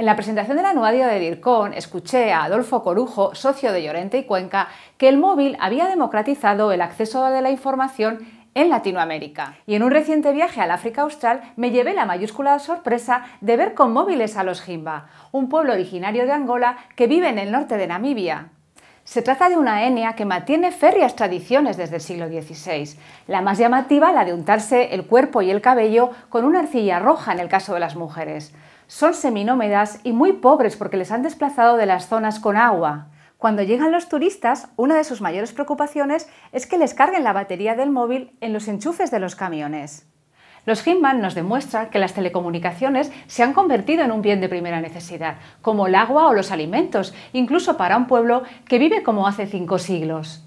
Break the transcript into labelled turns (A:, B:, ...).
A: En la presentación del anuario de DIRCON escuché a Adolfo Corujo, socio de Llorente y Cuenca, que el móvil había democratizado el acceso de la información en Latinoamérica. Y en un reciente viaje al África Austral me llevé la mayúscula sorpresa de ver con móviles a los Jimba, un pueblo originario de Angola que vive en el norte de Namibia. Se trata de una enia que mantiene férreas tradiciones desde el siglo XVI. La más llamativa, la de untarse el cuerpo y el cabello con una arcilla roja en el caso de las mujeres. Son seminómedas y muy pobres porque les han desplazado de las zonas con agua. Cuando llegan los turistas, una de sus mayores preocupaciones es que les carguen la batería del móvil en los enchufes de los camiones. Los Hinman nos demuestran que las telecomunicaciones se han convertido en un bien de primera necesidad, como el agua o los alimentos, incluso para un pueblo que vive como hace cinco siglos.